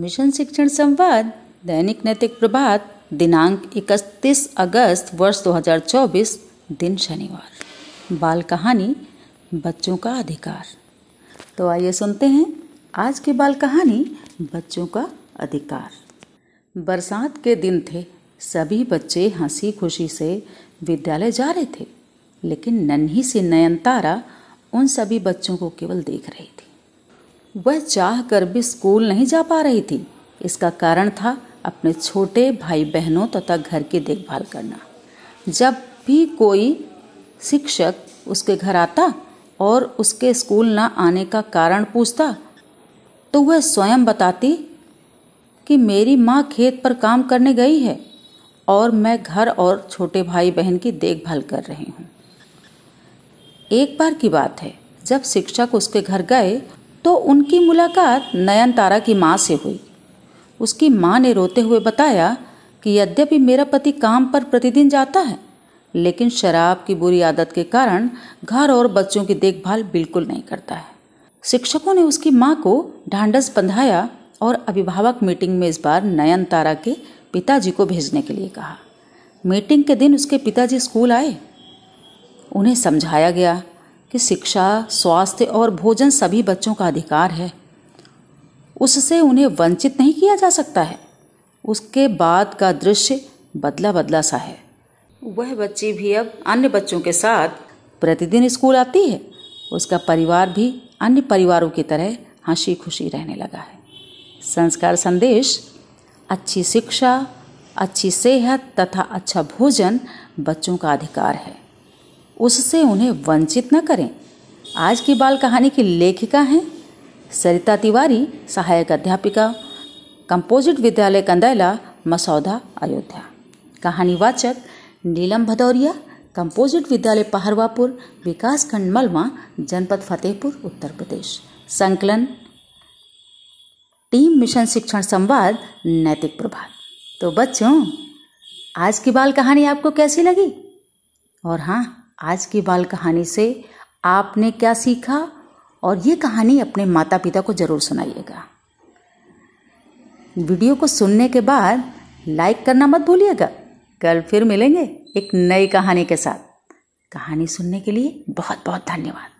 mission शिक्षण संवाद दैनिक नैतिक प्रभात दिनांक 31 अगस्त वर्ष 2024 दिन शनिवार बाल कहानी बच्चों का अधिकार तो आइए सुनते हैं आज की बाल कहानी बच्चों का अधिकार बरसात के दिन थे सभी बच्चे हंसी खुशी से विद्यालय जा रहे थे लेकिन नन्ही सी नयनतारा उन सभी बच्चों को केवल देख रही वह चाह कर भी स्कूल नहीं जा पा रही थी इसका कारण था अपने छोटे भाई बहनों तथा घर की देखभाल करना जब भी कोई शिक्षक उसके घर आता और उसके स्कूल ना आने का कारण पूछता तो वह स्वयं बताती कि मेरी माँ खेत पर काम करने गई है और मैं घर और छोटे भाई बहन की देखभाल कर रही हूँ एक बार की बात है जब शिक्षक उसके घर गए तो उनकी मुलाकात नयनतारा की माँ से हुई उसकी माँ ने रोते हुए बताया कि यद्यपि मेरा पति काम पर प्रतिदिन जाता है लेकिन शराब की बुरी आदत के कारण घर और बच्चों की देखभाल बिल्कुल नहीं करता है शिक्षकों ने उसकी माँ को ढांडस बंधाया और अभिभावक मीटिंग में इस बार नयन तारा के पिताजी को भेजने के लिए कहा मीटिंग के दिन उसके पिताजी स्कूल आए उन्हें समझाया गया कि शिक्षा स्वास्थ्य और भोजन सभी बच्चों का अधिकार है उससे उन्हें वंचित नहीं किया जा सकता है उसके बाद का दृश्य बदला बदला सा है वह बच्ची भी अब अन्य बच्चों के साथ प्रतिदिन स्कूल आती है उसका परिवार भी अन्य परिवारों की तरह हंसी खुशी रहने लगा है संस्कार संदेश अच्छी शिक्षा अच्छी सेहत तथा अच्छा भोजन बच्चों का अधिकार है उससे उन्हें वंचित न करें आज की बाल कहानी की लेखिका हैं सरिता तिवारी सहायक अध्यापिका कंपोजिट विद्यालय कंदैला मसौदा अयोध्या कहानी वाचक नीलम भदौरिया कंपोजिट विद्यालय पहरवापुर विकासखंड मलवा जनपद फतेहपुर उत्तर प्रदेश संकलन टीम मिशन शिक्षण संवाद नैतिक प्रभात तो बच्चों आज की बाल कहानी आपको कैसी लगी और हाँ आज की बाल कहानी से आपने क्या सीखा और ये कहानी अपने माता पिता को ज़रूर सुनाइएगा वीडियो को सुनने के बाद लाइक करना मत भूलिएगा कल फिर मिलेंगे एक नई कहानी के साथ कहानी सुनने के लिए बहुत बहुत धन्यवाद